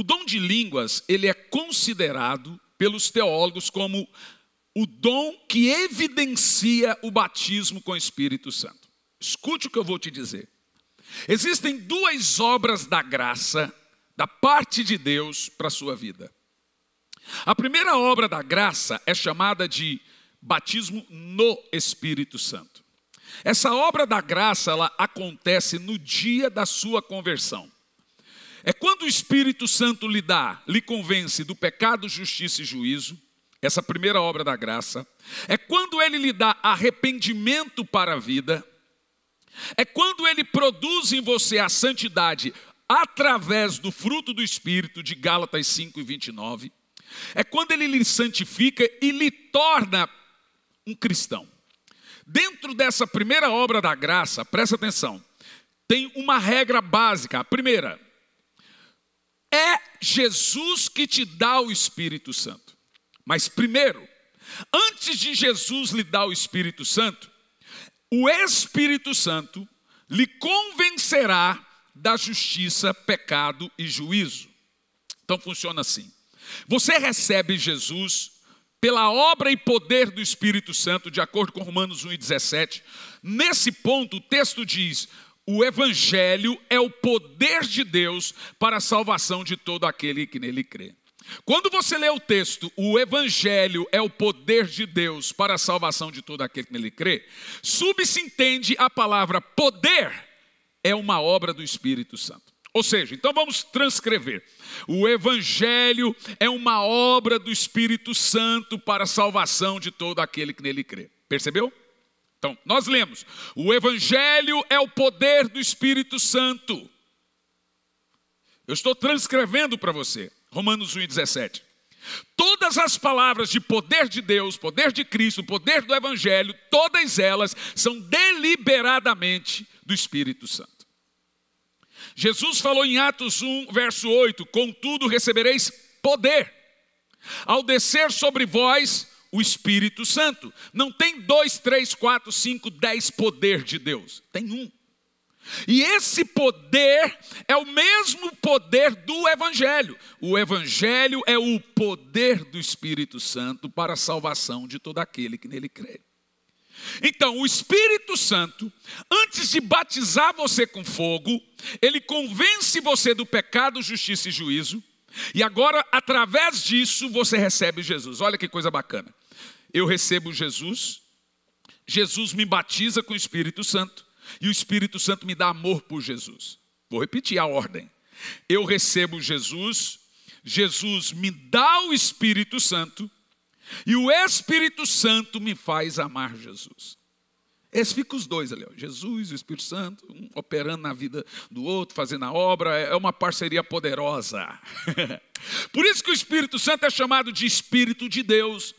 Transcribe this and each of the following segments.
O dom de línguas, ele é considerado pelos teólogos como o dom que evidencia o batismo com o Espírito Santo. Escute o que eu vou te dizer. Existem duas obras da graça da parte de Deus para a sua vida. A primeira obra da graça é chamada de batismo no Espírito Santo. Essa obra da graça ela acontece no dia da sua conversão. É quando o Espírito Santo lhe dá, lhe convence do pecado, justiça e juízo, essa primeira obra da graça. É quando ele lhe dá arrependimento para a vida. É quando ele produz em você a santidade através do fruto do Espírito, de Gálatas 5 e 29. É quando ele lhe santifica e lhe torna um cristão. Dentro dessa primeira obra da graça, presta atenção, tem uma regra básica. A primeira, é Jesus que te dá o Espírito Santo. Mas primeiro, antes de Jesus lhe dar o Espírito Santo, o Espírito Santo lhe convencerá da justiça, pecado e juízo. Então funciona assim: você recebe Jesus pela obra e poder do Espírito Santo, de acordo com Romanos 1,17. Nesse ponto, o texto diz: o Evangelho é o poder de Deus para a salvação de todo aquele que nele crê. Quando você lê o texto, o Evangelho é o poder de Deus para a salvação de todo aquele que nele crê, subsintende a palavra poder é uma obra do Espírito Santo. Ou seja, então vamos transcrever. O Evangelho é uma obra do Espírito Santo para a salvação de todo aquele que nele crê. Percebeu? Então, nós lemos: o Evangelho é o poder do Espírito Santo. Eu estou transcrevendo para você, Romanos 1,17. Todas as palavras de poder de Deus, poder de Cristo, poder do Evangelho, todas elas são deliberadamente do Espírito Santo. Jesus falou em Atos 1, verso 8: Contudo recebereis poder, ao descer sobre vós o Espírito Santo. Não tem dois, três, quatro, cinco, dez poder de Deus. Tem um. E esse poder é o mesmo poder do Evangelho. O Evangelho é o poder do Espírito Santo para a salvação de todo aquele que nele crê. Então, o Espírito Santo, antes de batizar você com fogo, ele convence você do pecado, justiça e juízo, e agora, através disso, você recebe Jesus. Olha que coisa bacana. Eu recebo Jesus, Jesus me batiza com o Espírito Santo, e o Espírito Santo me dá amor por Jesus. Vou repetir a ordem. Eu recebo Jesus, Jesus me dá o Espírito Santo, e o Espírito Santo me faz amar Jesus. Esse fica os dois ali, ó. Jesus e o Espírito Santo, um operando na vida do outro, fazendo a obra, é, é uma parceria poderosa. Por isso que o Espírito Santo é chamado de Espírito de Deus.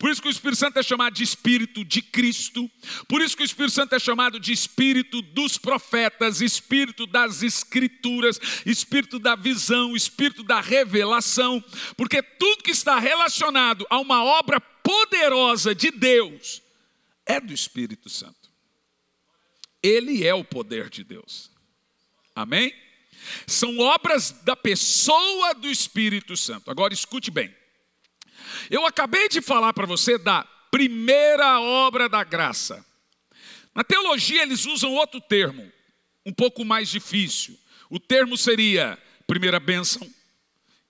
Por isso que o Espírito Santo é chamado de Espírito de Cristo. Por isso que o Espírito Santo é chamado de Espírito dos profetas, Espírito das Escrituras, Espírito da visão, Espírito da revelação. Porque tudo que está relacionado a uma obra poderosa de Deus é do Espírito Santo. Ele é o poder de Deus. Amém? São obras da pessoa do Espírito Santo. Agora escute bem. Eu acabei de falar para você da primeira obra da graça. Na teologia eles usam outro termo, um pouco mais difícil. O termo seria primeira bênção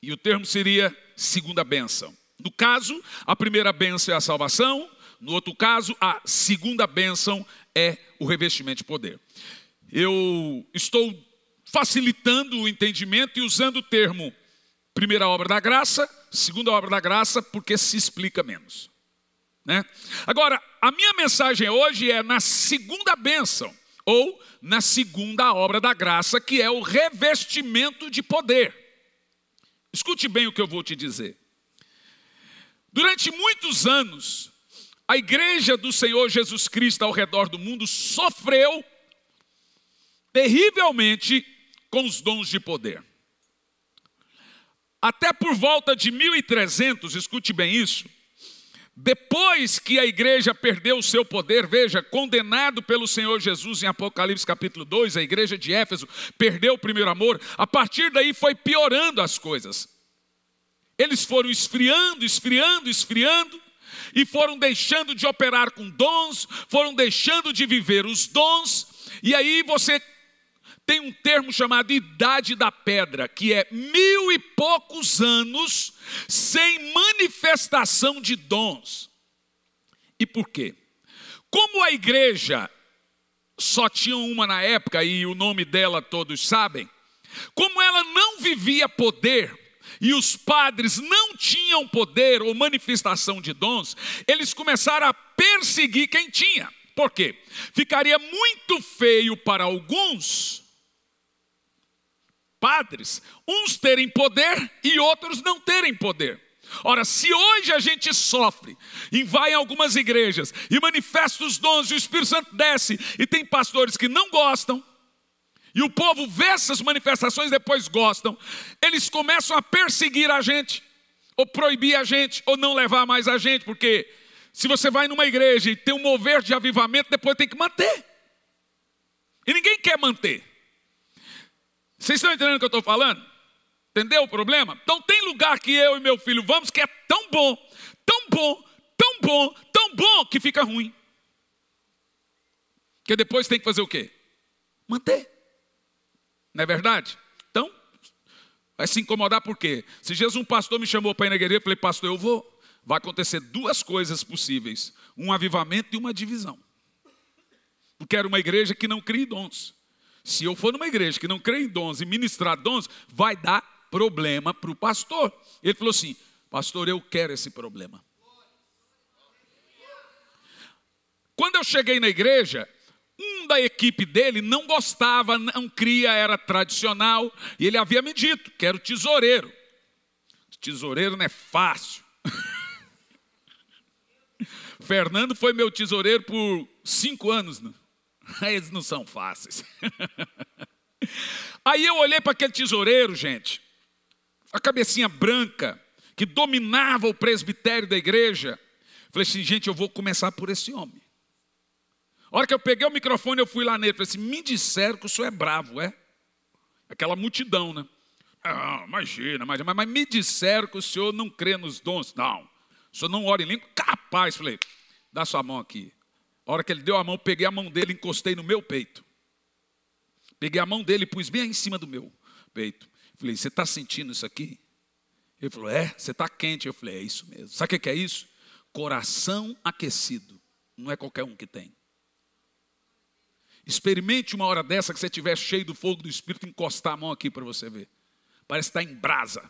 e o termo seria segunda bênção. No caso, a primeira bênção é a salvação, no outro caso, a segunda bênção é o revestimento de poder. Eu estou facilitando o entendimento e usando o termo primeira obra da graça, segunda obra da graça, porque se explica menos. Né? Agora, a minha mensagem hoje é na segunda bênção, ou na segunda obra da graça, que é o revestimento de poder. Escute bem o que eu vou te dizer. Durante muitos anos, a igreja do Senhor Jesus Cristo ao redor do mundo sofreu terrivelmente com os dons de poder. Até por volta de 1300, escute bem isso, depois que a igreja perdeu o seu poder, veja, condenado pelo Senhor Jesus em Apocalipse capítulo 2, a igreja de Éfeso perdeu o primeiro amor, a partir daí foi piorando as coisas. Eles foram esfriando, esfriando, esfriando, e foram deixando de operar com dons, foram deixando de viver os dons, e aí você tem um termo chamado idade da pedra, que é mil e poucos anos sem manifestação de dons. E por quê? Como a igreja só tinha uma na época e o nome dela todos sabem, como ela não vivia poder, e os padres não tinham poder ou manifestação de dons, eles começaram a perseguir quem tinha. Por quê? Ficaria muito feio para alguns padres, uns terem poder e outros não terem poder. Ora, se hoje a gente sofre e vai em algumas igrejas e manifesta os dons e o Espírito Santo desce e tem pastores que não gostam, e o povo vê essas manifestações, depois gostam, eles começam a perseguir a gente, ou proibir a gente, ou não levar mais a gente, porque se você vai numa igreja e tem um mover de avivamento, depois tem que manter. E ninguém quer manter. Vocês estão entendendo o que eu estou falando? Entendeu o problema? Então tem lugar que eu e meu filho vamos que é tão bom, tão bom, tão bom, tão bom que fica ruim. Que depois tem que fazer o quê? Manter. Não é verdade? Então, vai se incomodar por quê? Se Jesus, um pastor, me chamou para ir na igreja, eu falei, pastor, eu vou. Vai acontecer duas coisas possíveis: um avivamento e uma divisão. Porque era uma igreja que não cria em dons. Se eu for numa igreja que não crê em dons e ministrar dons, vai dar problema para o pastor. Ele falou assim: Pastor, eu quero esse problema. Quando eu cheguei na igreja, um da equipe dele não gostava, não cria, era tradicional, e ele havia me dito que era o tesoureiro. Tesoureiro não é fácil. Fernando foi meu tesoureiro por cinco anos. Né? Eles não são fáceis. Aí eu olhei para aquele tesoureiro, gente, a cabecinha branca, que dominava o presbitério da igreja. Falei assim, gente, eu vou começar por esse homem. A hora que eu peguei o microfone, eu fui lá nele. Falei assim: me disseram que o senhor é bravo, é? Aquela multidão, né? Ah, imagina, imagina. Mas, mas me disseram que o senhor não crê nos dons. Não. O senhor não ora em língua? Capaz. Falei: dá sua mão aqui. A hora que ele deu a mão, peguei a mão dele, encostei no meu peito. Peguei a mão dele e pus bem em cima do meu peito. Falei: você está sentindo isso aqui? Ele falou: é, você está quente. Eu falei: é isso mesmo. Sabe o que é isso? Coração aquecido. Não é qualquer um que tem. Experimente uma hora dessa que você estiver cheio do fogo do Espírito, encostar a mão aqui para você ver. Parece estar tá em brasa.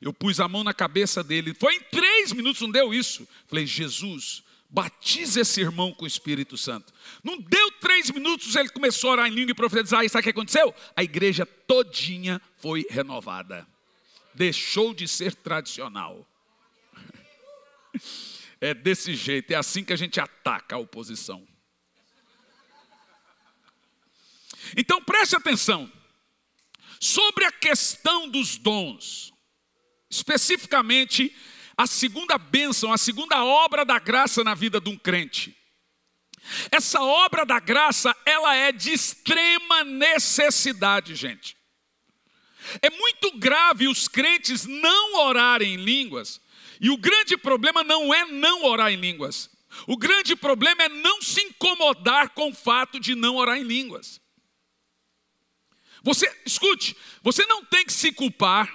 Eu pus a mão na cabeça dele. Foi em três minutos, não deu isso. Falei, Jesus, batiza esse irmão com o Espírito Santo. Não deu três minutos, ele começou a orar em língua e profetizar. E sabe o que aconteceu? A igreja todinha foi renovada. Deixou de ser tradicional. É desse jeito, é assim que a gente ataca a oposição. Então preste atenção. Sobre a questão dos dons, especificamente a segunda bênção, a segunda obra da graça na vida de um crente. Essa obra da graça, ela é de extrema necessidade, gente. É muito grave os crentes não orarem em línguas, e o grande problema não é não orar em línguas. O grande problema é não se incomodar com o fato de não orar em línguas. Você, escute, você não tem que se culpar,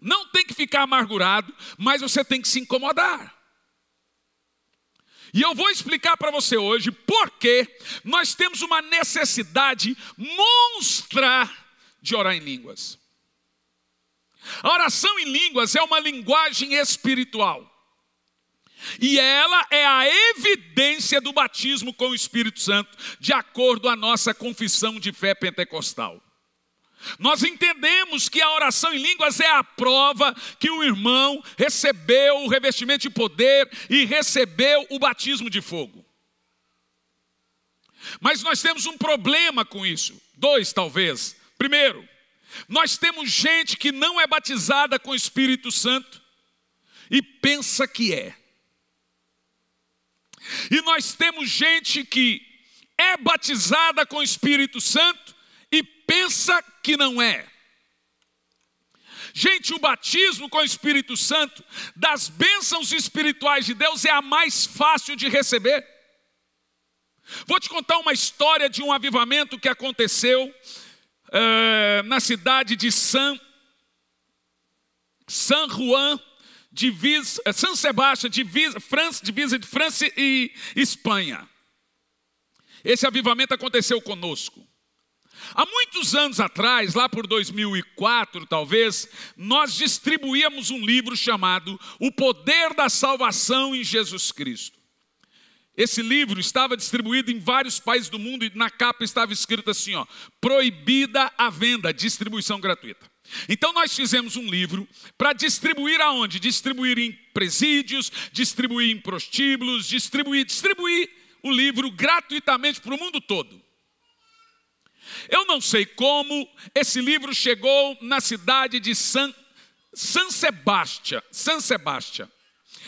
não tem que ficar amargurado, mas você tem que se incomodar. E eu vou explicar para você hoje porque nós temos uma necessidade monstra de orar em línguas. A oração em línguas é uma linguagem espiritual. E ela é a evidência do batismo com o Espírito Santo, de acordo à nossa confissão de fé pentecostal. Nós entendemos que a oração em línguas é a prova que o irmão recebeu o revestimento de poder e recebeu o batismo de fogo. Mas nós temos um problema com isso. Dois, talvez. Primeiro, nós temos gente que não é batizada com o Espírito Santo e pensa que é. E nós temos gente que é batizada com o Espírito Santo pensa que não é. Gente, o batismo com o Espírito Santo, das bênçãos espirituais de Deus, é a mais fácil de receber. Vou te contar uma história de um avivamento que aconteceu eh, na cidade de San, San Juan, divisa, eh, San Sebastião, divisa, França, divisa de França e Espanha. Esse avivamento aconteceu conosco. Há muitos anos atrás, lá por 2004 talvez, nós distribuíamos um livro chamado O Poder da Salvação em Jesus Cristo. Esse livro estava distribuído em vários países do mundo e na capa estava escrito assim, ó: proibida a venda, distribuição gratuita. Então nós fizemos um livro para distribuir aonde? Distribuir em presídios, distribuir em prostíbulos, distribuir, distribuir o livro gratuitamente para o mundo todo. Eu não sei como esse livro chegou na cidade de San, San Sebastião. San Sebastia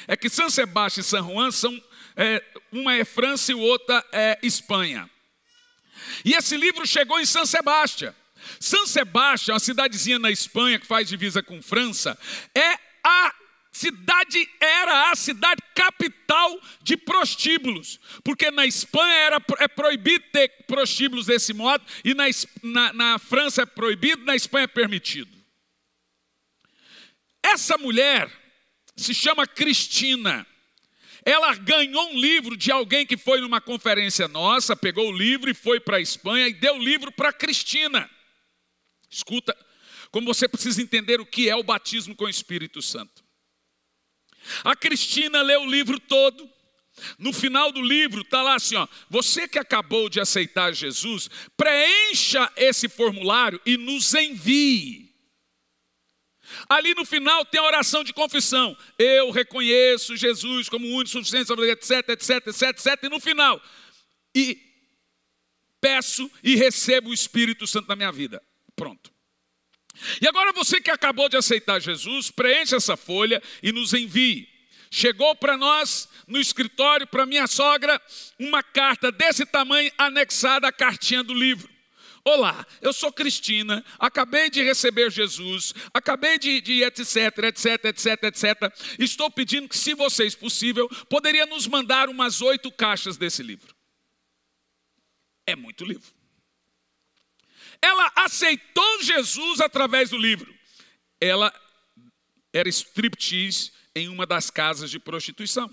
É que San Sebastião e San Juan são, é, uma é França e outra é Espanha. E esse livro chegou em San Sebastião. San Sebastião, uma cidadezinha na Espanha que faz divisa com França, é a cidade era a cidade capital de prostíbulos, porque na Espanha era, é proibido ter prostíbulos desse modo, e na, na, na França é proibido, na Espanha é permitido. Essa mulher se chama Cristina. Ela ganhou um livro de alguém que foi numa conferência nossa, pegou o livro e foi para a Espanha e deu o livro para Cristina. Escuta, como você precisa entender o que é o batismo com o Espírito Santo. A Cristina leu o livro todo. No final do livro está lá assim: ó, você que acabou de aceitar Jesus, preencha esse formulário e nos envie. Ali no final tem a oração de confissão. Eu reconheço Jesus como único, suficiente, etc, etc, etc, etc. E no final, e peço e recebo o Espírito Santo na minha vida. Pronto. E agora você que acabou de aceitar Jesus, preencha essa folha e nos envie. Chegou para nós no escritório, para minha sogra, uma carta desse tamanho anexada à cartinha do livro. Olá, eu sou Cristina, acabei de receber Jesus, acabei de, de, etc, etc, etc, etc. Estou pedindo que, se vocês é possível, poderia nos mandar umas oito caixas desse livro. É muito livro. Ela aceitou Jesus através do livro. Ela era striptease em uma das casas de prostituição.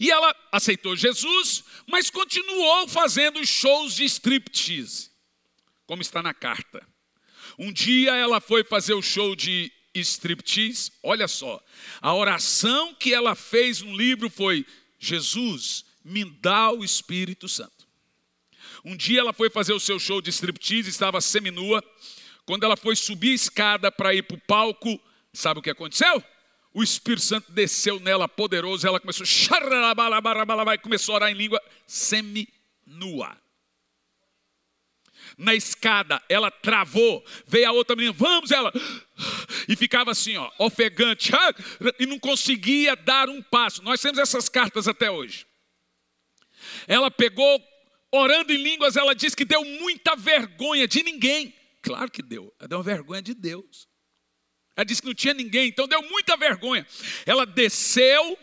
E ela aceitou Jesus, mas continuou fazendo shows de striptease, como está na carta. Um dia ela foi fazer o show de striptease, olha só, a oração que ela fez no livro foi: Jesus, me dá o Espírito Santo. Um dia ela foi fazer o seu show de striptease, estava seminua. Quando ela foi subir a escada para ir para o palco, sabe o que aconteceu? O Espírito Santo desceu nela poderoso, ela começou, vai começou a orar em língua seminua. Na escada, ela travou, veio a outra menina, vamos, ela, e ficava assim, ó, ofegante, e não conseguia dar um passo. Nós temos essas cartas até hoje. Ela pegou orando em línguas, ela diz que deu muita vergonha de ninguém. Claro que deu, ela deu uma vergonha de Deus. Ela disse que não tinha ninguém, então deu muita vergonha. Ela desceu,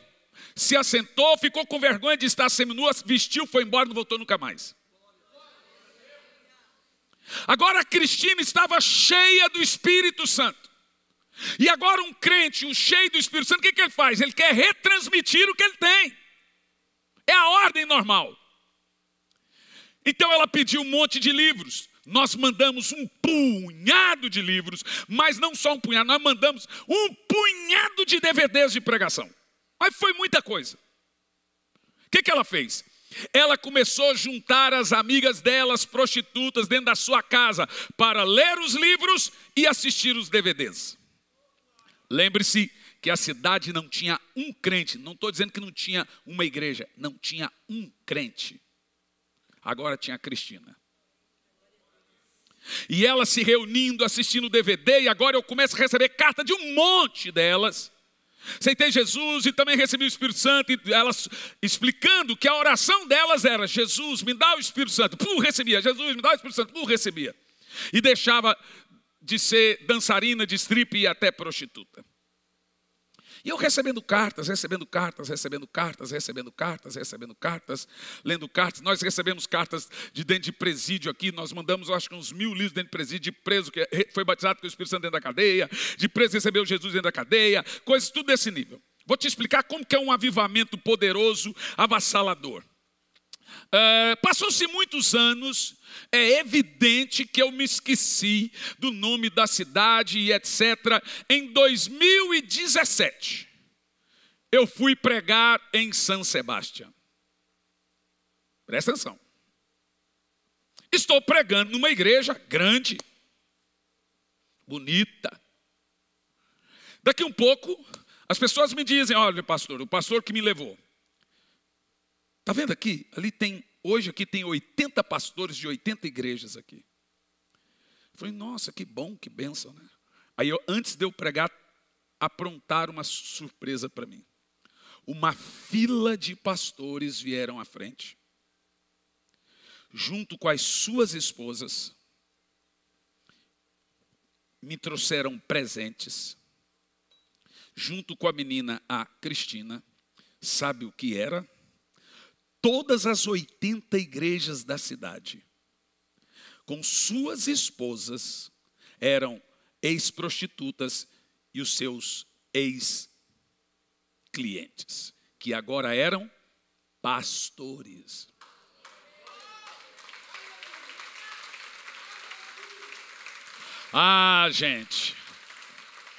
se assentou, ficou com vergonha de estar seminua, vestiu, foi embora, não voltou nunca mais. Agora a Cristina estava cheia do Espírito Santo. E agora um crente, um cheio do Espírito Santo, o que, que ele faz? Ele quer retransmitir o que ele tem. É a ordem normal. Então ela pediu um monte de livros. Nós mandamos um punhado de livros, mas não só um punhado, nós mandamos um punhado de DVDs de pregação. Mas foi muita coisa. O que, que ela fez? Ela começou a juntar as amigas delas, prostitutas, dentro da sua casa, para ler os livros e assistir os DVDs. Lembre-se que a cidade não tinha um crente, não estou dizendo que não tinha uma igreja, não tinha um crente. Agora tinha a Cristina. E elas se reunindo, assistindo o DVD, e agora eu começo a receber carta de um monte delas. Aceitei Jesus e também recebi o Espírito Santo, e elas explicando que a oração delas era: Jesus, me dá o Espírito Santo. Pum, recebia. Jesus, me dá o Espírito Santo. Pum, recebia. E deixava de ser dançarina de strip e até prostituta. E eu recebendo cartas, recebendo cartas, recebendo cartas, recebendo cartas, recebendo cartas, lendo cartas. Nós recebemos cartas de dentro de presídio aqui. Nós mandamos, acho que uns mil livros dentro de presídio, de preso que foi batizado com o Espírito Santo dentro da cadeia, de preso que recebeu Jesus dentro da cadeia, coisas tudo desse nível. Vou te explicar como que é um avivamento poderoso, avassalador. Uh, Passou-se muitos anos, é evidente que eu me esqueci do nome da cidade e etc. Em 2017, eu fui pregar em São Sebastião. Presta atenção. Estou pregando numa igreja grande, bonita. Daqui um pouco, as pessoas me dizem: olha, pastor, o pastor que me levou Está vendo aqui? Ali tem, hoje aqui tem 80 pastores de 80 igrejas aqui. Eu falei, nossa, que bom, que bênção, né? Aí eu, antes de eu pregar, aprontar uma surpresa para mim. Uma fila de pastores vieram à frente, junto com as suas esposas, me trouxeram presentes, junto com a menina, a Cristina, sabe o que era? todas as 80 igrejas da cidade, com suas esposas, eram ex-prostitutas e os seus ex-clientes, que agora eram pastores. Ah, gente.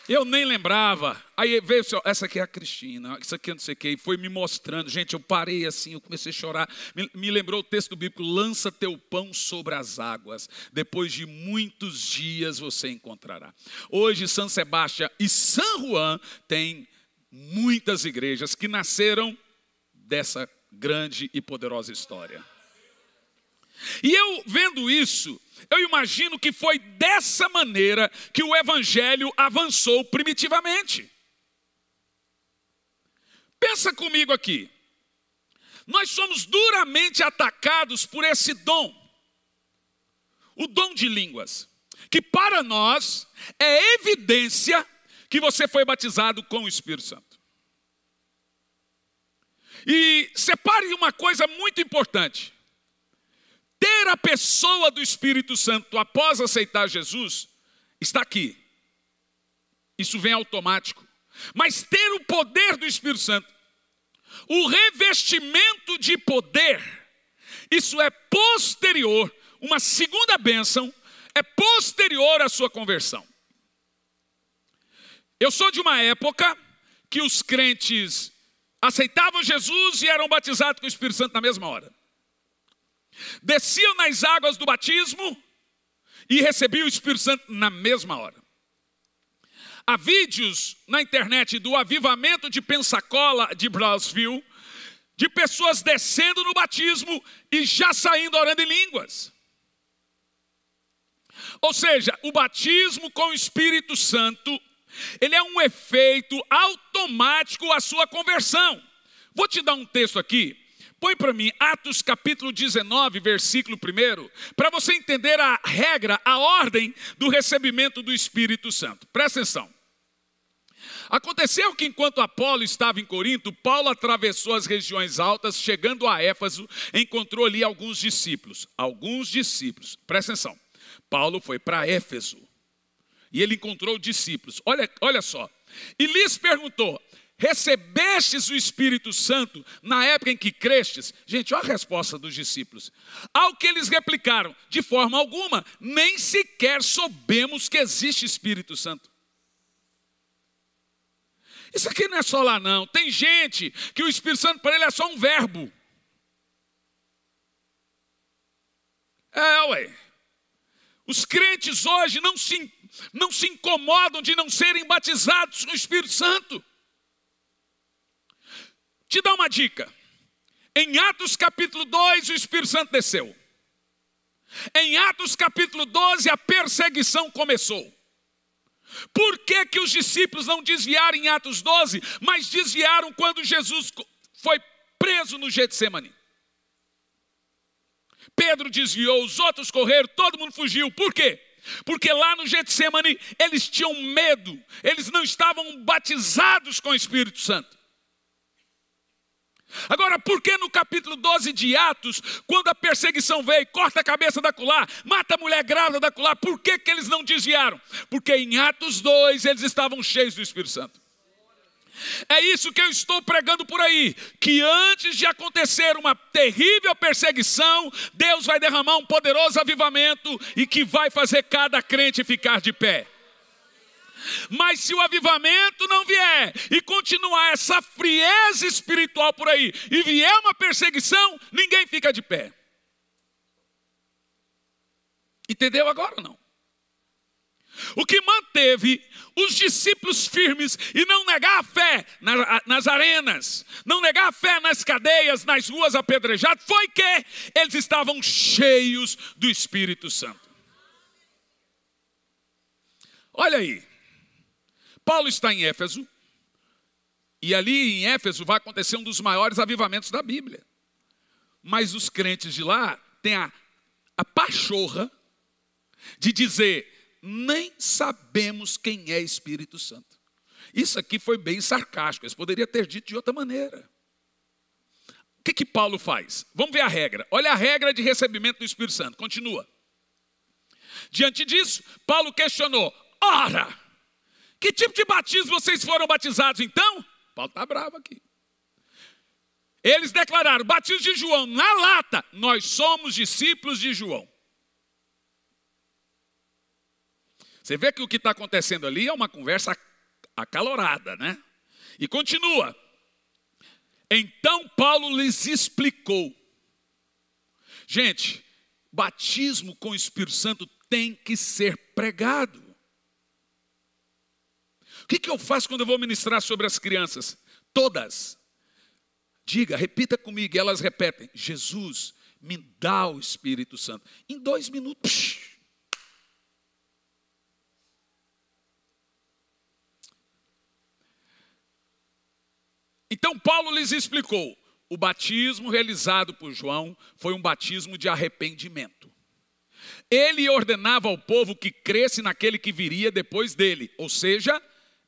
Eu nem lembrava. Aí veio essa aqui é a Cristina, isso aqui é não sei o que, foi me mostrando. Gente, eu parei assim, eu comecei a chorar. Me, me lembrou o texto bíblico: lança teu pão sobre as águas, depois de muitos dias você encontrará. Hoje, São Sebastião e São Juan têm muitas igrejas que nasceram dessa grande e poderosa história. E eu vendo isso, eu imagino que foi dessa maneira que o evangelho avançou primitivamente. Pensa comigo aqui. Nós somos duramente atacados por esse dom, o dom de línguas, que para nós é evidência que você foi batizado com o Espírito Santo. E separe uma coisa muito importante ter a pessoa do Espírito Santo após aceitar Jesus está aqui. Isso vem automático. Mas ter o poder do Espírito Santo, o revestimento de poder, isso é posterior, uma segunda bênção, é posterior à sua conversão. Eu sou de uma época que os crentes aceitavam Jesus e eram batizados com o Espírito Santo na mesma hora desciam nas águas do batismo e recebiam o Espírito Santo na mesma hora. Há vídeos na internet do avivamento de Pensacola de Brownsville, de pessoas descendo no batismo e já saindo orando em línguas. Ou seja, o batismo com o Espírito Santo, ele é um efeito automático à sua conversão. Vou te dar um texto aqui Põe para mim Atos capítulo 19, versículo 1, para você entender a regra, a ordem do recebimento do Espírito Santo. Presta atenção. Aconteceu que enquanto Apolo estava em Corinto, Paulo atravessou as regiões altas, chegando a Éfaso, encontrou ali alguns discípulos. Alguns discípulos. Presta atenção. Paulo foi para Éfeso e ele encontrou discípulos. Olha, olha só. E lhes perguntou: recebestes o Espírito Santo na época em que crestes? Gente, olha a resposta dos discípulos. Ao que eles replicaram, de forma alguma, nem sequer soubemos que existe Espírito Santo. Isso aqui não é só lá, não. Tem gente que o Espírito Santo para ele é só um verbo. É, ué. Os crentes hoje não se, não se incomodam de não serem batizados com o Espírito Santo te dá uma dica. Em Atos capítulo 2, o Espírito Santo desceu. Em Atos capítulo 12, a perseguição começou. Por que, que os discípulos não desviaram em Atos 12, mas desviaram quando Jesus foi preso no Getsemane? Pedro desviou, os outros correram, todo mundo fugiu. Por quê? Porque lá no Getsemane eles tinham medo, eles não estavam batizados com o Espírito Santo. Agora, por que no capítulo 12 de Atos, quando a perseguição veio, corta a cabeça da Culá, mata a mulher grávida da Culá, por que, que eles não desviaram? Porque em Atos 2 eles estavam cheios do Espírito Santo. É isso que eu estou pregando por aí: que antes de acontecer uma terrível perseguição, Deus vai derramar um poderoso avivamento e que vai fazer cada crente ficar de pé. Mas se o avivamento não vier e continuar essa frieza espiritual por aí e vier uma perseguição, ninguém fica de pé. Entendeu agora ou não? O que manteve os discípulos firmes e não negar a fé nas arenas, não negar a fé nas cadeias, nas ruas apedrejadas, foi que eles estavam cheios do Espírito Santo. Olha aí, Paulo está em Éfeso, e ali em Éfeso vai acontecer um dos maiores avivamentos da Bíblia. Mas os crentes de lá têm a, a pachorra de dizer: nem sabemos quem é Espírito Santo. Isso aqui foi bem sarcástico, eles poderiam ter dito de outra maneira. O que, que Paulo faz? Vamos ver a regra. Olha a regra de recebimento do Espírito Santo. Continua. Diante disso, Paulo questionou: ora, que tipo de batismo vocês foram batizados então? Paulo está bravo aqui. Eles declararam: batismo de João na lata, nós somos discípulos de João. Você vê que o que está acontecendo ali é uma conversa acalorada, né? E continua. Então Paulo lhes explicou. Gente, batismo com o Espírito Santo tem que ser pregado. O que, que eu faço quando eu vou ministrar sobre as crianças? Todas. Diga, repita comigo, elas repetem: Jesus, me dá o Espírito Santo. Em dois minutos. Então Paulo lhes explicou: o batismo realizado por João foi um batismo de arrependimento. Ele ordenava ao povo que cresce naquele que viria depois dele, ou seja,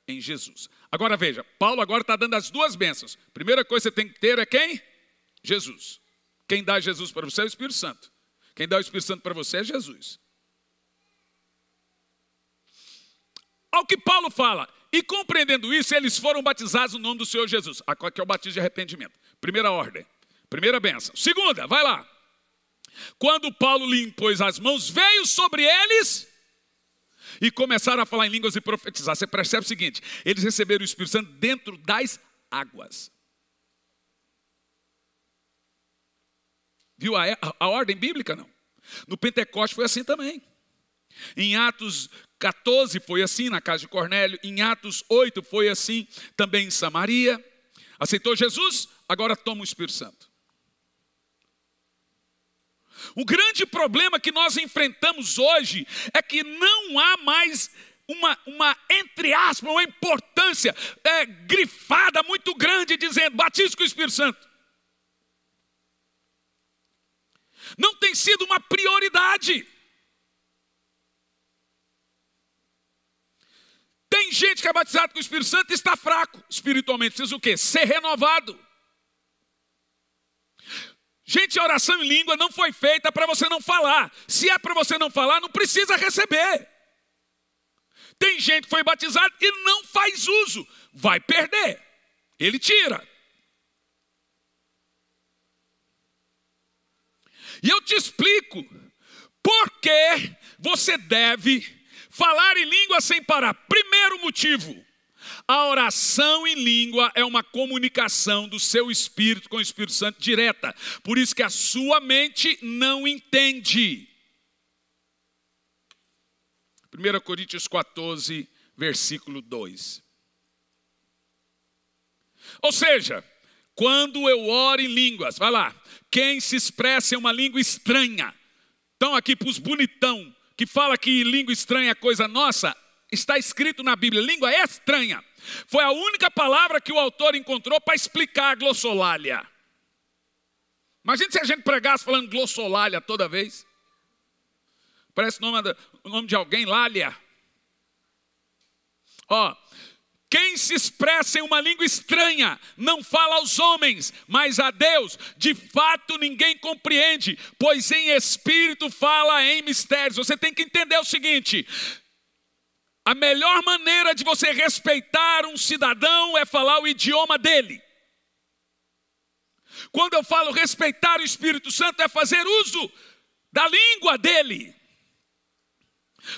em Jesus. Agora veja, Paulo agora está dando as duas bênçãos. Primeira coisa que você tem que ter é quem? Jesus. Quem dá Jesus para você é o Espírito Santo. Quem dá o Espírito Santo para você é Jesus. Ao que Paulo fala, e compreendendo isso, eles foram batizados no nome do Senhor Jesus. Ah, que é o batismo de arrependimento. Primeira ordem, primeira benção. Segunda, vai lá. Quando Paulo lhe impôs as mãos, veio sobre eles e começaram a falar em línguas e profetizar. Você percebe o seguinte: eles receberam o Espírito Santo dentro das águas. Viu a, a, ordem bíblica? Não. No Pentecoste foi assim também. Em Atos 14 foi assim na casa de Cornélio, em Atos 8 foi assim também em Samaria. Aceitou Jesus, agora toma o Espírito Santo. O grande problema que nós enfrentamos hoje é que não há mais uma, uma entre aspas, uma importância é, grifada muito grande, dizendo: batize com o Espírito Santo. Não tem sido uma prioridade. Tem gente que é batizado com o Espírito Santo e está fraco espiritualmente. Precisa o quê? Ser renovado. Gente, oração em língua não foi feita para você não falar. Se é para você não falar, não precisa receber. Tem gente que foi batizado e não faz uso, vai perder. Ele tira. E eu te explico por que você deve falar em língua sem parar. Primeiro motivo, a oração em língua é uma comunicação do seu espírito com o Espírito Santo direta. Por isso que a sua mente não entende. 1 Coríntios 14, versículo 2. Ou seja, quando eu oro em línguas, vai lá, quem se expressa em uma língua estranha. Então, aqui para os bonitão, que fala que língua estranha é coisa nossa, está escrito na Bíblia, língua é estranha. Foi a única palavra que o autor encontrou para explicar a glossolalia. Imagina se a gente pregasse falando glossolalia toda vez. Parece o nome, o nome de alguém, Lália. Ó, quem se expressa em uma língua estranha não fala aos homens, mas a Deus. De fato, ninguém compreende, pois em espírito fala em mistérios. Você tem que entender o seguinte: a melhor maneira de você respeitar um cidadão é falar o idioma dele. Quando eu falo respeitar o Espírito Santo, é fazer uso da língua dele.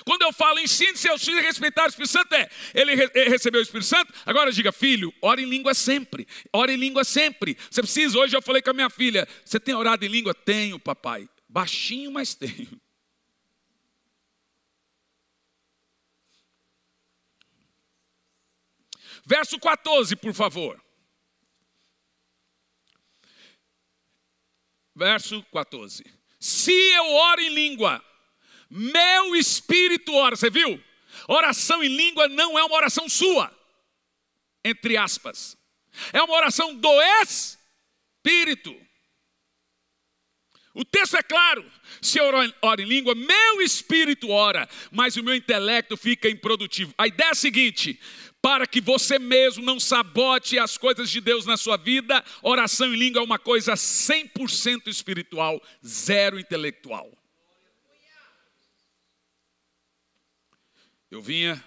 Quando eu falo ensine seus filhos a respeitar o Espírito Santo, é ele recebeu o Espírito Santo, agora diga, filho, ora em língua sempre, ora em língua sempre. Você precisa, hoje eu falei com a minha filha, você tem orado em língua? Tenho, papai. Baixinho, mas tenho. Verso 14, por favor. Verso 14. Se eu oro em língua, meu espírito ora, você viu? Oração em língua não é uma oração sua, entre aspas. É uma oração do Espírito. O texto é claro. Se eu oro em língua, meu espírito ora, mas o meu intelecto fica improdutivo. A ideia é a seguinte: para que você mesmo não sabote as coisas de Deus na sua vida, oração em língua é uma coisa 100% espiritual, zero intelectual. Eu vinha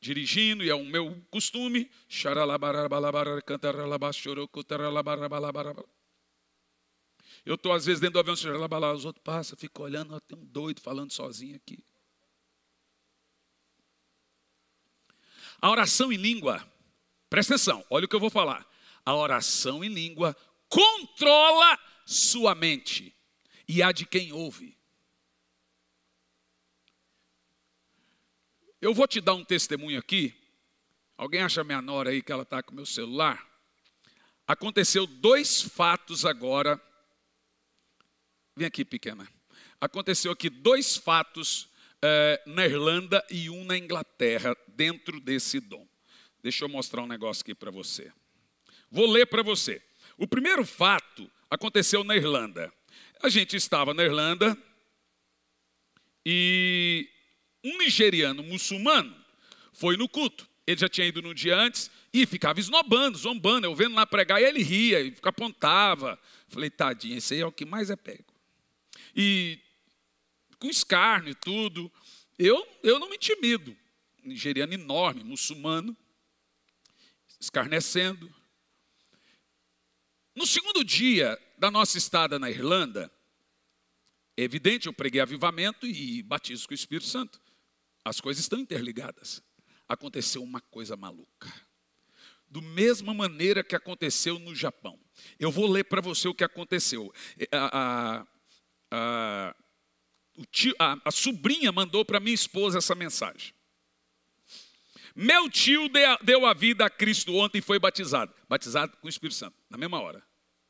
dirigindo, e é o meu costume, xaralabarabalabara, cantaralabaxoroco, taralabarabalabarabara eu estou, às vezes, dentro do avião, você lá, lá, os outros passam, fico olhando, tem um doido falando sozinho aqui. A oração em língua, presta atenção, olha o que eu vou falar. A oração em língua controla sua mente e a de quem ouve. Eu vou te dar um testemunho aqui. Alguém acha minha nora aí que ela está com meu celular? Aconteceu dois fatos agora Vem aqui, pequena. Aconteceu aqui dois fatos é, na Irlanda e um na Inglaterra, dentro desse dom. Deixa eu mostrar um negócio aqui para você. Vou ler para você. O primeiro fato aconteceu na Irlanda. A gente estava na Irlanda e um nigeriano muçulmano foi no culto. Ele já tinha ido no dia antes e ficava esnobando, zombando. Eu vendo lá pregar, e ele ria, e apontava. Falei, tadinho, esse aí é o que mais é pego. E com escárnio e tudo, eu, eu não me intimido. Nigeriano enorme, muçulmano, escarnecendo. No segundo dia da nossa estada na Irlanda, é evidente, eu preguei avivamento e batismo com o Espírito Santo. As coisas estão interligadas. Aconteceu uma coisa maluca. Do mesma maneira que aconteceu no Japão. Eu vou ler para você o que aconteceu. É, a, a, ah, tio, a, a sobrinha mandou para minha esposa essa mensagem. Meu tio deu a vida a Cristo ontem e foi batizado. Batizado com o Espírito Santo, na mesma hora.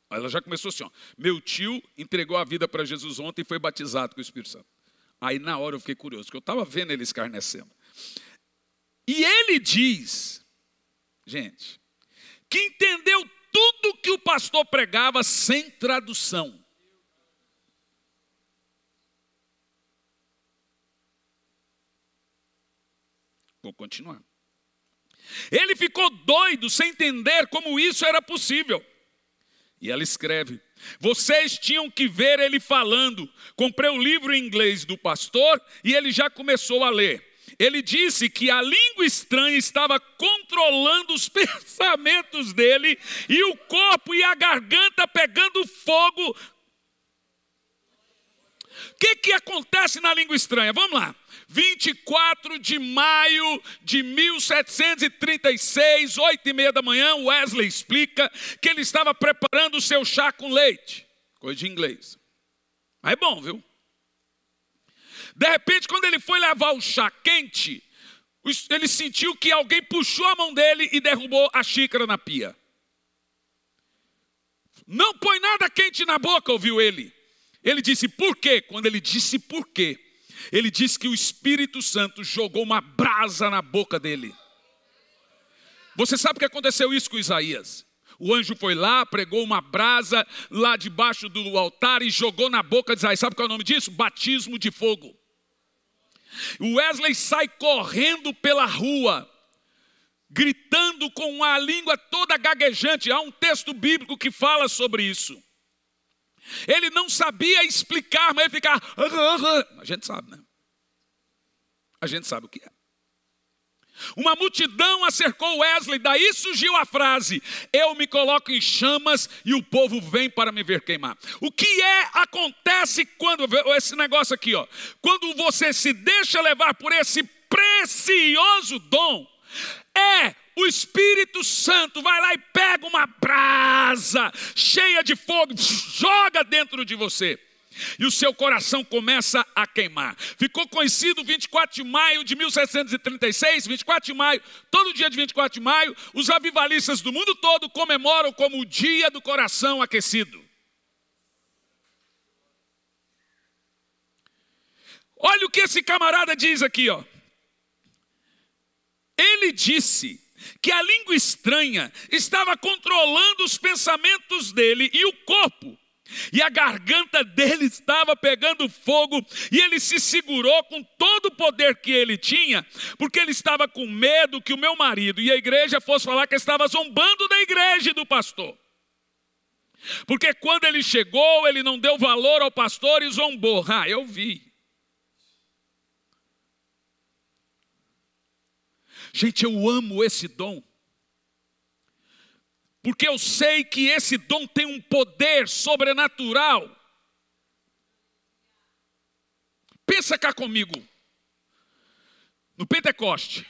Ela já começou assim: ó, meu tio entregou a vida para Jesus ontem e foi batizado com o Espírito Santo. Aí na hora eu fiquei curioso, porque eu estava vendo ele escarnecendo. E ele diz, gente, que entendeu tudo que o pastor pregava sem tradução. Vou continuar. Ele ficou doido sem entender como isso era possível. E ela escreve: Vocês tinham que ver ele falando. Comprei o um livro em inglês do pastor e ele já começou a ler. Ele disse que a língua estranha estava controlando os pensamentos dele e o corpo e a garganta pegando fogo. O que, que acontece na língua estranha? Vamos lá. 24 de maio de 1736, oito e meia da manhã, Wesley explica que ele estava preparando o seu chá com leite. Coisa de inglês. Mas é bom, viu? De repente, quando ele foi levar o chá quente, ele sentiu que alguém puxou a mão dele e derrubou a xícara na pia. Não põe nada quente na boca, ouviu ele. Ele disse, por quê? Quando ele disse por quê, ele diz que o Espírito Santo jogou uma brasa na boca dele. Você sabe o que aconteceu isso com Isaías? O anjo foi lá, pregou uma brasa lá debaixo do altar e jogou na boca de Isaías. Sabe qual é o nome disso? Batismo de fogo. O Wesley sai correndo pela rua, gritando com a língua toda gaguejante. Há um texto bíblico que fala sobre isso. Ele não sabia explicar, mas ele ficava. Uhum. A gente sabe, né? A gente sabe o que é. Uma multidão acercou Wesley, daí surgiu a frase: Eu me coloco em chamas e o povo vem para me ver queimar. O que é acontece quando esse negócio aqui, ó, quando você se deixa levar por esse precioso dom, é o Espírito Santo vai lá e pega uma brasa cheia de fogo, joga dentro de você. E o seu coração começa a queimar. Ficou conhecido 24 de maio de 1736, 24 de maio, todo dia de 24 de maio, os avivalistas do mundo todo comemoram como o dia do coração aquecido. Olha o que esse camarada diz aqui, ó. Ele disse que a língua estranha estava controlando os pensamentos dele e o corpo. E a garganta dele estava pegando fogo, e ele se segurou com todo o poder que ele tinha, porque ele estava com medo que o meu marido e a igreja fosse falar que estava zombando da igreja e do pastor. Porque quando ele chegou, ele não deu valor ao pastor e zombou. Ah, eu vi. Gente, eu amo esse dom. Porque eu sei que esse dom tem um poder sobrenatural. Pensa cá comigo. No Pentecoste,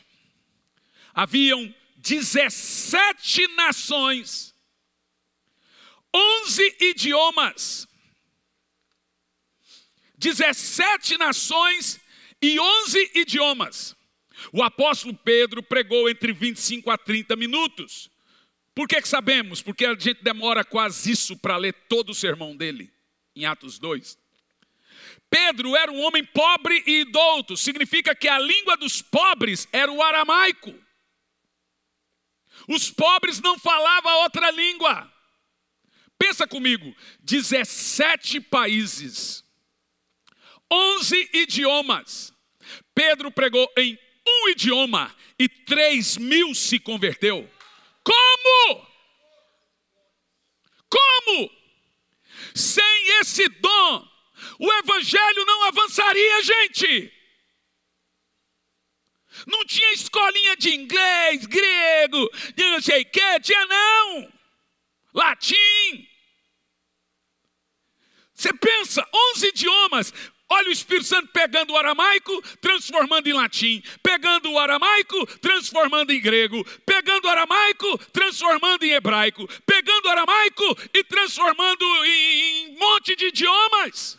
haviam 17 nações, 11 idiomas, 17 nações e 11 idiomas. O apóstolo Pedro pregou entre 25 a 30 minutos. Por que, que sabemos? Porque a gente demora quase isso para ler todo o sermão dele, em Atos 2. Pedro era um homem pobre e idoso. significa que a língua dos pobres era o aramaico. Os pobres não falavam outra língua. Pensa comigo, 17 países, 11 idiomas. Pedro pregou em um idioma e três mil se converteu. Como? Como? Sem esse dom, o evangelho não avançaria, gente. Não tinha escolinha de inglês, grego, de não sei o que, tinha não. Latim. Você pensa, 11 idiomas, Olha o Espírito Santo pegando o aramaico, transformando em latim, pegando o aramaico, transformando em grego, pegando o aramaico, transformando em hebraico, pegando o aramaico e transformando em, um monte de idiomas.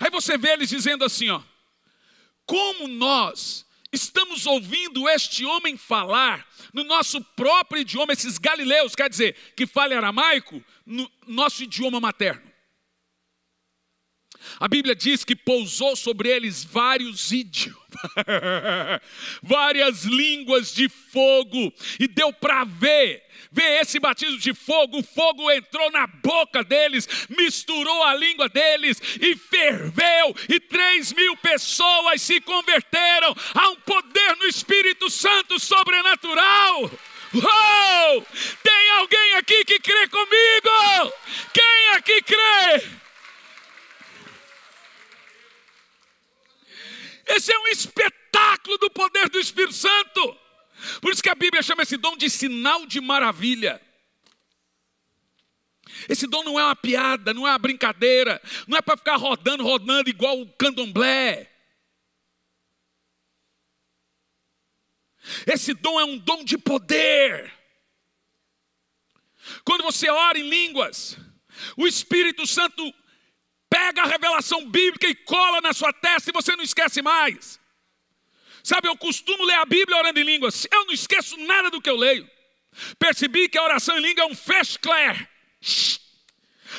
Aí você vê eles dizendo assim, ó: Como nós estamos ouvindo este homem falar no nosso próprio idioma, esses galileus, quer dizer, que fale aramaico, no nosso idioma materno. A Bíblia diz que pousou sobre eles vários idiomas, várias línguas de fogo, e deu para ver. Ver esse batismo de fogo, o fogo entrou na boca deles, misturou a língua deles e ferveu, e três mil pessoas se converteram. a um poder no Espírito Santo sobrenatural. Oh! Tem alguém aqui que crê comigo? Quem aqui crê? Esse é um espetáculo do poder do Espírito Santo. Por isso que a Bíblia chama esse dom de sinal de maravilha. Esse dom não é uma piada, não é uma brincadeira, não é para ficar rodando, rodando igual o candomblé. Esse dom é um dom de poder. Quando você ora em línguas, o Espírito Santo pega a revelação bíblica e cola na sua testa e você não esquece mais. Sabe, eu costumo ler a Bíblia orando em línguas. Eu não esqueço nada do que eu leio. Percebi que a oração em língua é um fechcler.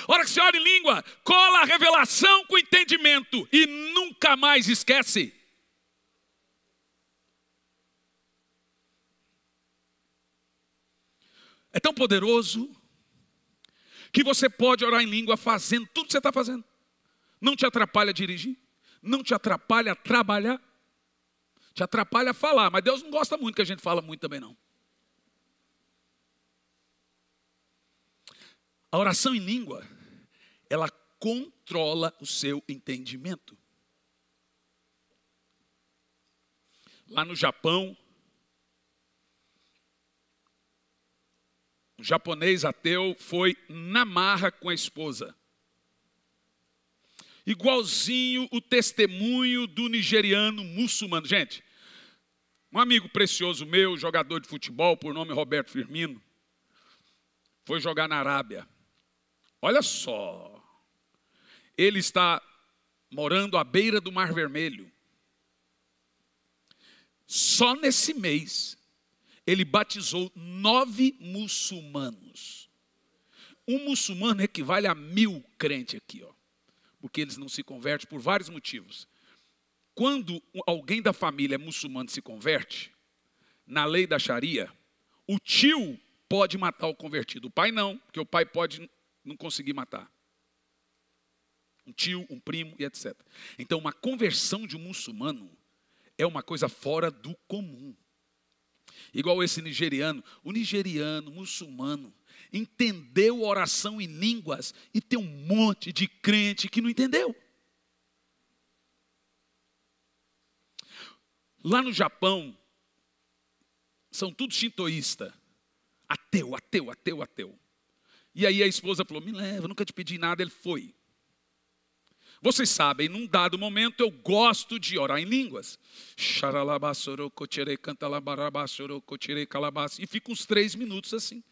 A hora que você ora em língua, cola a revelação com entendimento e nunca mais esquece. É tão poderoso que você pode orar em língua fazendo tudo que você está fazendo. Não te atrapalha dirigir, não te atrapalha trabalhar, te atrapalha falar, mas Deus não gosta muito que a gente fala muito também não. A oração em língua, ela controla o seu entendimento. Lá no Japão, um japonês ateu foi na marra com a esposa igualzinho o testemunho do nigeriano muçulmano. Gente, um amigo precioso meu, jogador de futebol, por nome Roberto Firmino, foi jogar na Arábia. Olha só, ele está morando à beira do Mar Vermelho. Só nesse mês, ele batizou nove muçulmanos. Um muçulmano equivale a mil crentes aqui, ó porque eles não se convertem por vários motivos. Quando alguém da família muçulmana se converte, na lei da Sharia, o tio pode matar o convertido, o pai não, porque o pai pode não conseguir matar. Um tio, um primo e etc. Então, uma conversão de um muçulmano é uma coisa fora do comum. Igual esse nigeriano, o nigeriano, muçulmano, entendeu oração em línguas e tem um monte de crente que não entendeu. Lá no Japão, são tudo shintoísta. Ateu, ateu, ateu, ateu. E aí a esposa falou: Me leva, nunca te pedi nada. Ele foi. Vocês sabem, num dado momento eu gosto de orar em línguas. E fico uns três minutos assim.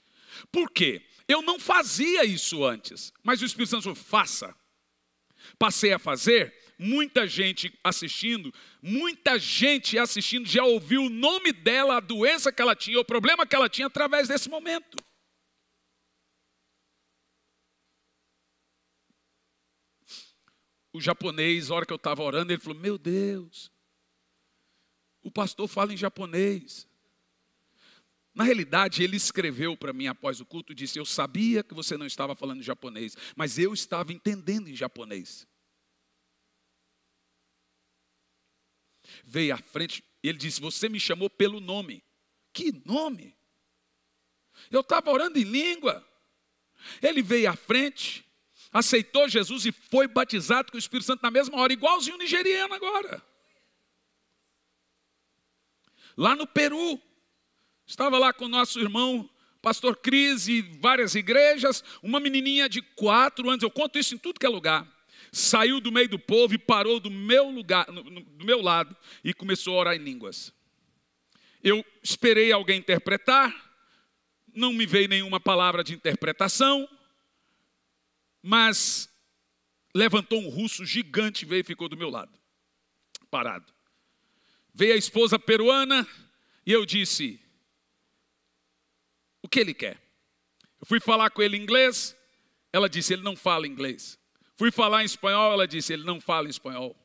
Por quê? Eu não fazia isso antes, mas o Espírito Santo falou, faça. Passei a fazer, muita gente assistindo, muita gente assistindo já ouviu o nome dela, a doença que ela tinha, o problema que ela tinha através desse momento. O japonês, a hora que eu estava orando, ele falou: Meu Deus, o pastor fala em japonês. Na realidade, ele escreveu para mim após o culto e disse: Eu sabia que você não estava falando japonês, mas eu estava entendendo em japonês. Veio à frente e ele disse: Você me chamou pelo nome. Que nome? Eu estava orando em língua. Ele veio à frente, aceitou Jesus e foi batizado com o Espírito Santo na mesma hora, igualzinho o nigeriano agora. Lá no Peru. Estava lá com o nosso irmão, pastor Cris, e várias igrejas, uma menininha de quatro anos, eu conto isso em tudo que é lugar, saiu do meio do povo e parou do meu lugar, do meu lado, e começou a orar em línguas. Eu esperei alguém interpretar, não me veio nenhuma palavra de interpretação, mas levantou um russo gigante, e veio e ficou do meu lado, parado. Veio a esposa peruana e eu disse: o que ele quer. Eu fui falar com ele em inglês, ela disse: ele não fala inglês. Fui falar em espanhol, ela disse: ele não fala espanhol.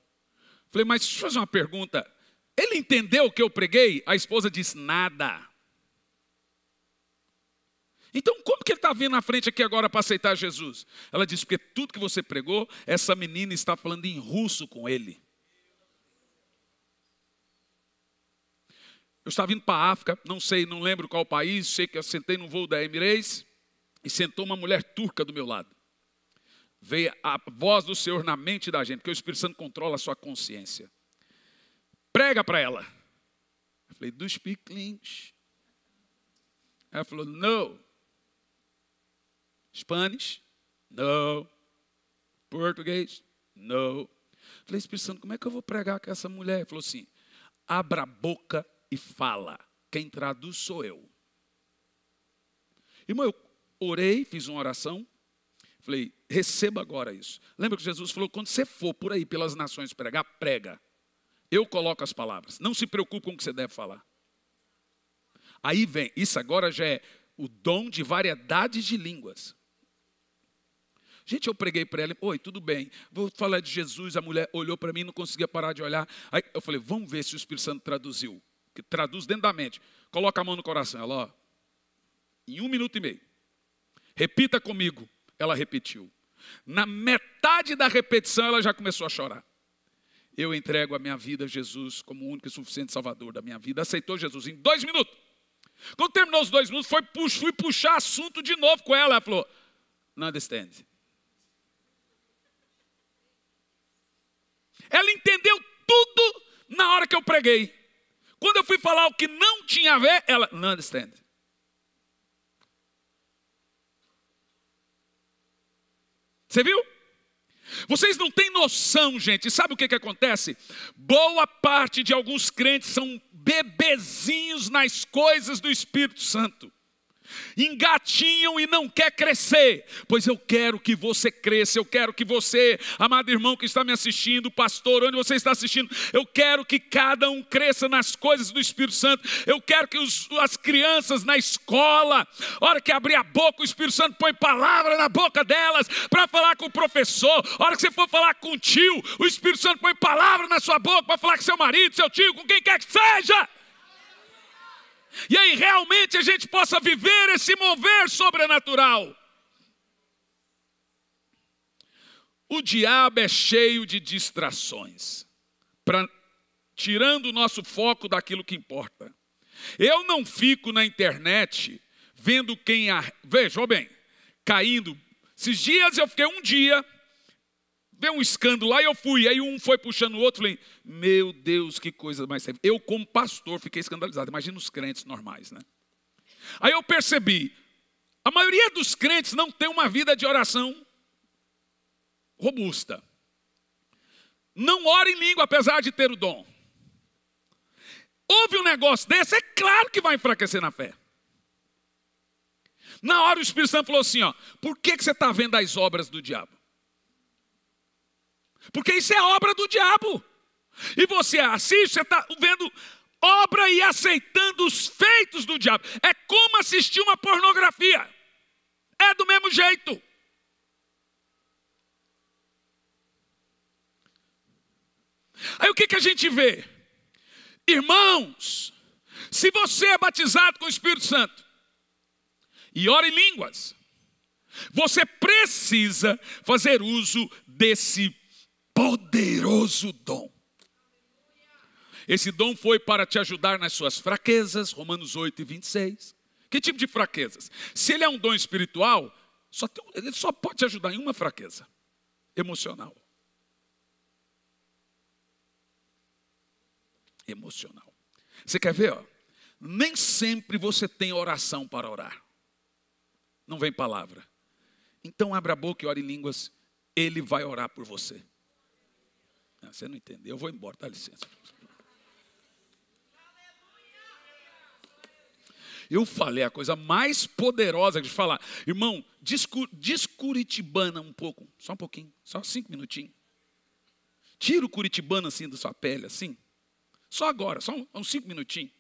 Falei, mas deixa eu fazer uma pergunta. Ele entendeu o que eu preguei? A esposa disse: nada. Então, como que ele está vindo na frente aqui agora para aceitar Jesus? Ela disse: porque tudo que você pregou, essa menina está falando em russo com ele. Eu estava indo para a África, não sei, não lembro qual país, sei que eu sentei num voo da Emirates e sentou uma mulher turca do meu lado. Veio a voz do Senhor na mente da gente, porque o Espírito Santo controla a sua consciência. Prega para ela. Eu falei, do speak English. Ela falou, no. Spanish? No. Português? No. Eu falei, Espírito Santo, como é que eu vou pregar com essa mulher? Ele falou assim, abra a boca e fala. Quem traduz sou eu. Irmão, eu orei, fiz uma oração, falei, receba agora isso. Lembra que Jesus falou: quando você for por aí pelas nações pregar, prega. Eu coloco as palavras. Não se preocupe com o que você deve falar. Aí vem, isso agora já é o dom de variedades de línguas. Gente, eu preguei para ela, oi, tudo bem, vou falar de Jesus. A mulher olhou para mim, não conseguia parar de olhar. Aí eu falei, vamos ver se o Espírito Santo traduziu que traduz dentro da mente. Coloca a mão no coração, ela, ó, em um minuto e meio. Repita comigo. Ela repetiu. Na metade da repetição, ela já começou a chorar. Eu entrego a minha vida a Jesus como o único e suficiente Salvador da minha vida. Aceitou Jesus em dois minutos. Quando terminou os dois minutos, foi, fui puxar assunto de novo com ela. Ela falou: Não understand. Ela entendeu tudo na hora que eu preguei. Quando eu fui falar o que não tinha a ver, ela, não understand. Você viu? Vocês não têm noção, gente. sabe o que, que acontece? Boa parte de alguns crentes são bebezinhos nas coisas do Espírito Santo engatinham e não quer crescer, pois eu quero que você cresça, eu quero que você, amado irmão que está me assistindo, pastor, onde você está assistindo, eu quero que cada um cresça nas coisas do Espírito Santo, eu quero que os, as crianças na escola, hora que abrir a boca, o Espírito Santo põe palavra na boca delas, para falar com o professor, hora que você for falar com o tio, o Espírito Santo põe palavra na sua boca, para falar com seu marido, seu tio, com quem quer que seja, e aí realmente a gente possa viver esse mover sobrenatural. O diabo é cheio de distrações, pra, tirando o nosso foco daquilo que importa. Eu não fico na internet vendo quem. A, bem, caindo. Esses dias eu fiquei um dia deu um escândalo lá e eu fui. Aí um foi puxando o outro, falei, meu Deus, que coisa mais séria. Eu, como pastor, fiquei escandalizado. Imagina os crentes normais, né? Aí eu percebi, a maioria dos crentes não tem uma vida de oração robusta. Não ora em língua, apesar de ter o dom. Houve um negócio desse, é claro que vai enfraquecer na fé. Na hora o Espírito Santo falou assim: ó, por que, que você está vendo as obras do diabo? porque isso é obra do diabo. E você assiste, você está vendo obra e aceitando os feitos do diabo. É como assistir uma pornografia. É do mesmo jeito. Aí o que, que a gente vê? Irmãos, se você é batizado com o Espírito Santo e ora em línguas, você precisa fazer uso desse poderoso dom. Esse dom foi para te ajudar nas suas fraquezas, Romanos 8 e 26. Que tipo de fraquezas? Se ele é um dom espiritual, só tem, ele só pode te ajudar em uma fraqueza: emocional. Emocional. Você quer ver? Ó? Nem sempre você tem oração para orar. Não vem palavra. Então abra a boca e ore em línguas. Ele vai orar por você. Não, você não entendeu, eu vou embora, dá licença. Eu falei a coisa mais poderosa de falar. Irmão, descuritibana um pouco, só um pouquinho, só cinco minutinhos. Tira o curitibano assim da sua pele, assim. Só agora, só uns cinco minutinhos.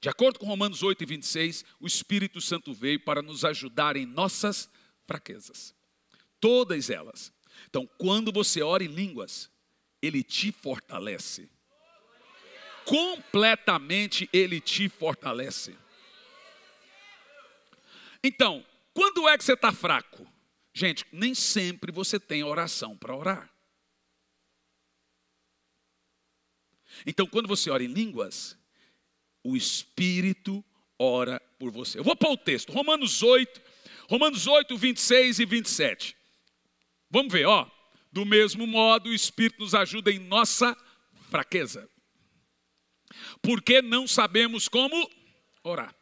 De acordo com Romanos 8 e 26, o Espírito Santo veio para nos ajudar em nossas fraquezas. Todas elas. Então, quando você ora em línguas, ele te fortalece. Completamente ele te fortalece. Então, quando é que você está fraco? Gente, nem sempre você tem oração para orar. Então, quando você ora em línguas, o Espírito ora por você. Eu vou pôr o texto, Romanos 8, Romanos 8, 26 e 27. Vamos ver, ó. Do mesmo modo, o Espírito nos ajuda em nossa fraqueza. Porque não sabemos como orar.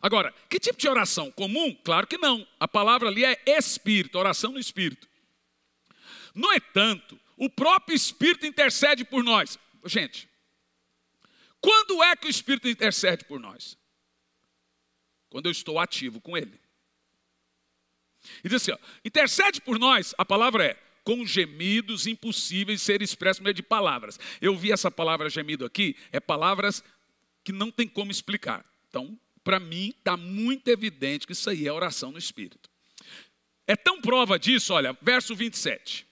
Agora, que tipo de oração? Comum? Claro que não. A palavra ali é espírito, oração no espírito. No entanto, o próprio espírito intercede por nós. Gente, quando é que o espírito intercede por nós? Quando eu estou ativo com ele. E diz assim: ó, intercede por nós, a palavra é com gemidos impossíveis de ser expresso no meio de palavras. Eu vi essa palavra gemido aqui, é palavras que não tem como explicar. Então, para mim, está muito evidente que isso aí é oração no Espírito. É tão prova disso, olha, verso 27.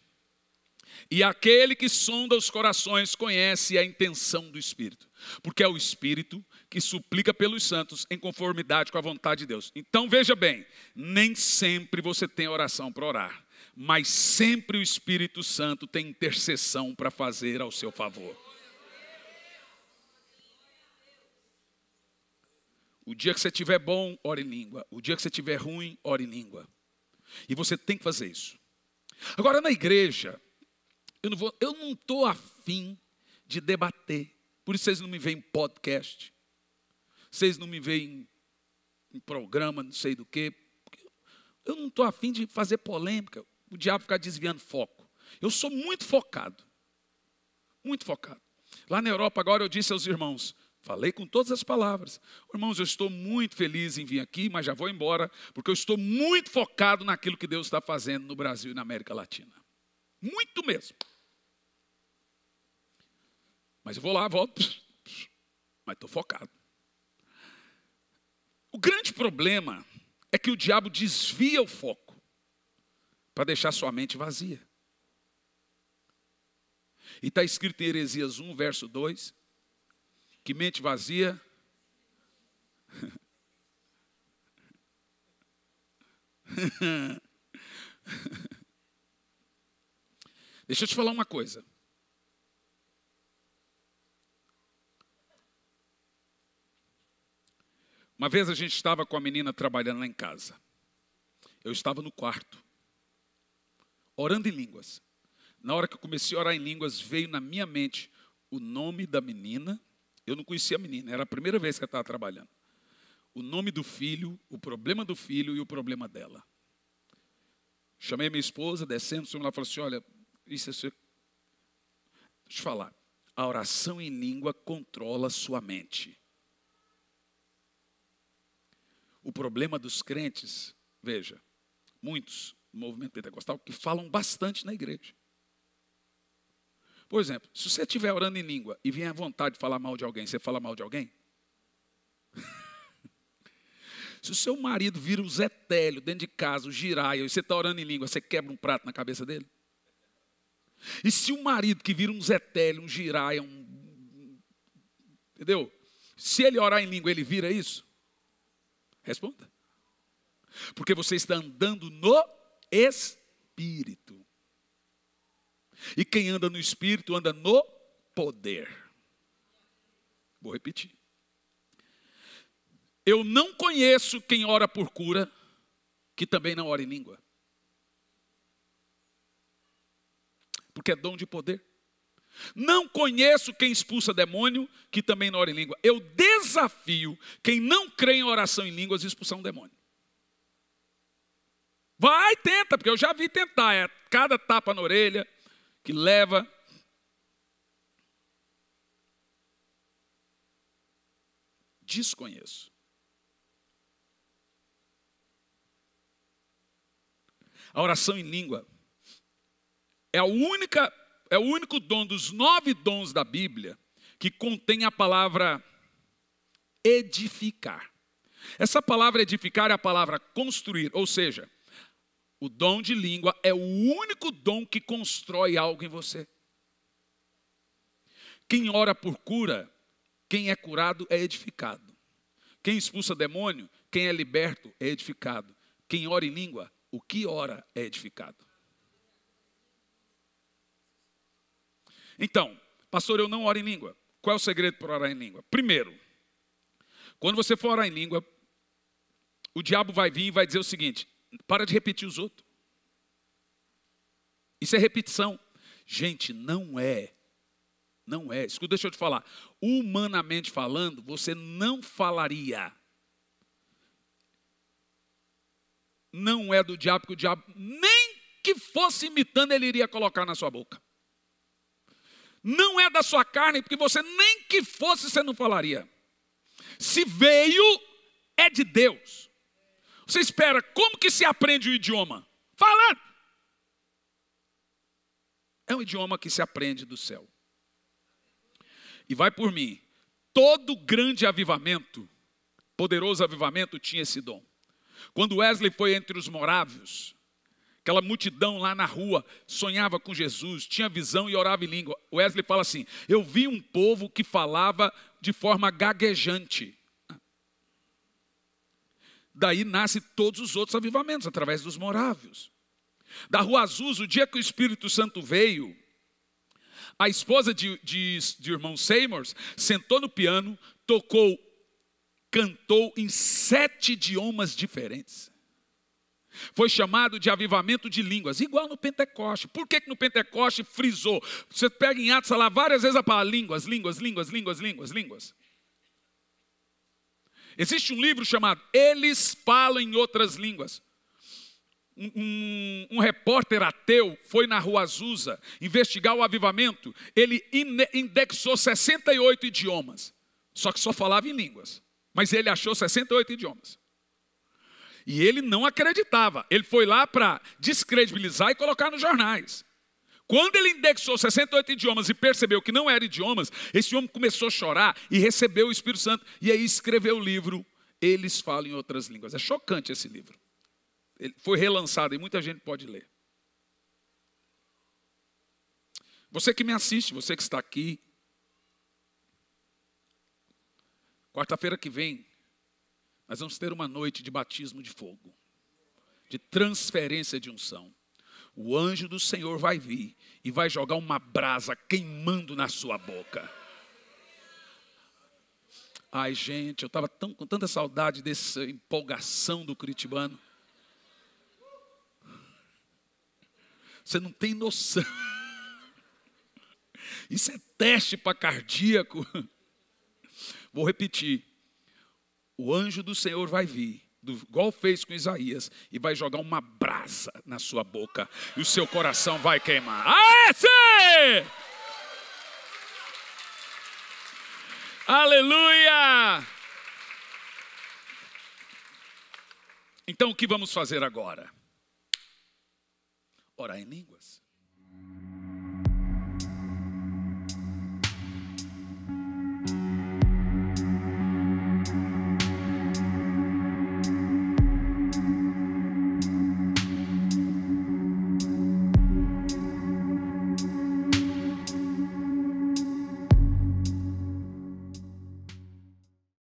E aquele que sonda os corações conhece a intenção do Espírito, porque é o Espírito que suplica pelos santos em conformidade com a vontade de Deus. Então veja bem, nem sempre você tem oração para orar, mas sempre o Espírito Santo tem intercessão para fazer ao seu favor. O dia que você tiver bom, ore em língua. O dia que você tiver ruim, ore em língua. E você tem que fazer isso. Agora na igreja, eu não vou, eu não estou afim de debater. Por isso vocês não me veem em podcast vocês não me veem em programa, não sei do quê. Eu não estou afim de fazer polêmica, o diabo ficar desviando foco. Eu sou muito focado. Muito focado. Lá na Europa, agora eu disse aos irmãos, Falei com todas as palavras. Irmãos, eu estou muito feliz em vir aqui, mas já vou embora, porque eu estou muito focado naquilo que Deus está fazendo no Brasil e na América Latina. Muito mesmo. Mas eu vou lá, volto, mas estou focado. O grande problema é que o diabo desvia o foco para deixar sua mente vazia. E está escrito em Heresias 1, verso 2, que mente vazia. Deixa eu te falar uma coisa. Uma vez a gente estava com a menina trabalhando lá em casa. Eu estava no quarto, orando em línguas. Na hora que eu comecei a orar em línguas, veio na minha mente o nome da menina. Eu não conhecia a menina, era a primeira vez que eu estava trabalhando. O nome do filho, o problema do filho e o problema dela. Chamei minha esposa, descendo, e falou assim: Olha, isso é. Seu... Deixa eu falar. A oração em língua controla sua mente. O problema dos crentes, veja, muitos do movimento pentecostal que falam bastante na igreja. Por exemplo, se você estiver orando em língua e vier à vontade de falar mal de alguém, você fala mal de alguém? Se o seu marido vira o Zé Télio dentro de casa, o giraia, e você está orando em língua, você quebra um prato na cabeça dele? E se o marido que vira um Zé Télio, um giraia, um. Entendeu? Se ele orar em língua, ele vira isso? Responda. Porque você está andando no Espírito. E quem anda no Espírito anda no poder. Vou repetir. Eu não conheço quem ora por cura que também não ora em língua. Porque é dom de poder. Não conheço quem expulsa demônio que também não ora em língua. Eu desafio quem não crê em oração em línguas a expulsar um demônio. Vai, tenta, porque eu já vi tentar. É cada tapa na orelha que leva. Desconheço. A oração em língua é a única é o único dom dos nove dons da Bíblia que contém a palavra edificar. Essa palavra edificar é a palavra construir, ou seja, o dom de língua é o único dom que constrói algo em você. Quem ora por cura, quem é curado é edificado. Quem expulsa demônio, quem é liberto é edificado. Quem ora em língua, o que ora é edificado. Então, pastor, eu não oro em língua. Qual é o segredo para orar em língua? Primeiro, quando você for orar em língua, o diabo vai vir e vai dizer o seguinte: para de repetir os outros. Isso é repetição. Gente, não é. Não é. Escuta, deixa eu te falar. Humanamente falando, você não falaria. Não é do diabo que o diabo, nem que fosse imitando, ele iria colocar na sua boca não é da sua carne, porque você nem que fosse, você não falaria. Se veio, é de Deus. Você espera, como que se aprende o idioma? Falando. É um idioma que se aprende do céu. E vai por mim, todo grande avivamento, poderoso avivamento, tinha esse dom. Quando Wesley foi entre os morávios, Aquela multidão lá na rua sonhava com Jesus, tinha visão e orava em língua. Wesley fala assim: Eu vi um povo que falava de forma gaguejante. Daí nasce todos os outros avivamentos através dos morávios. Da Rua Azusa, o dia que o Espírito Santo veio, a esposa de, de, de irmão Seymour sentou no piano, tocou, cantou em sete idiomas diferentes. Foi chamado de avivamento de línguas, igual no Pentecoste. Por que, que no Pentecoste frisou? Você pega em Atos lá várias vezes a palavra línguas, línguas, línguas, línguas, línguas, línguas. Existe um livro chamado Eles Falam em Outras Línguas. Um, um, um, repórter ateu foi na Rua Azusa investigar o avivamento. Ele indexou 68 idiomas, só que só falava em línguas. Mas ele achou 68 idiomas. E ele não acreditava. Ele foi lá para descredibilizar e colocar nos jornais. Quando ele indexou 68 idiomas e percebeu que não eram idiomas, esse homem começou a chorar e recebeu o Espírito Santo. E aí escreveu o livro Eles Falam em Outras Línguas. É chocante esse livro. Ele foi relançado e muita gente pode ler. Você que me assiste, você que está aqui. Quarta-feira que vem, nós vamos ter uma noite de batismo de fogo, de transferência de unção. O anjo do Senhor vai vir e vai jogar uma brasa queimando na sua boca. Ai, gente, eu estava com tanta saudade dessa empolgação do curitibano. Você não tem noção. Isso é teste para cardíaco. Vou repetir o anjo do Senhor vai vir, igual fez com Isaías, e vai jogar uma brasa na sua boca, e o seu coração vai queimar. Aê! Ah, é Aleluia! Então o que vamos fazer agora? Orar em língua.